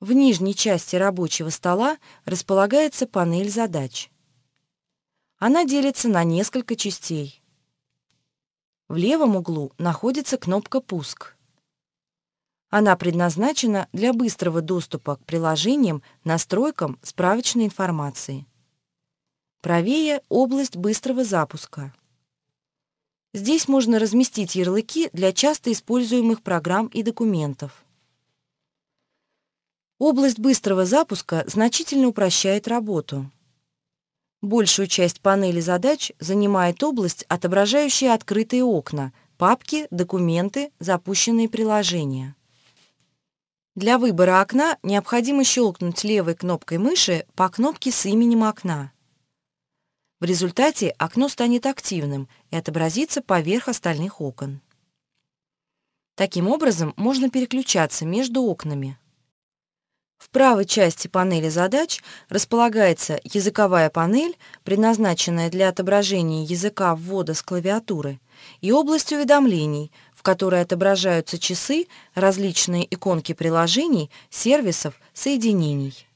В нижней части рабочего стола располагается панель задач. Она делится на несколько частей. В левом углу находится кнопка «Пуск». Она предназначена для быстрого доступа к приложениям, настройкам справочной информации. Правее — область быстрого запуска. Здесь можно разместить ярлыки для часто используемых программ и документов. Область быстрого запуска значительно упрощает работу. Большую часть панели задач занимает область, отображающая открытые окна, папки, документы, запущенные приложения. Для выбора окна необходимо щелкнуть левой кнопкой мыши по кнопке с именем окна. В результате окно станет активным и отобразится поверх остальных окон. Таким образом можно переключаться между окнами. В правой части панели задач располагается языковая панель, предназначенная для отображения языка ввода с клавиатуры, и область уведомлений, в которой отображаются часы, различные иконки приложений, сервисов, соединений.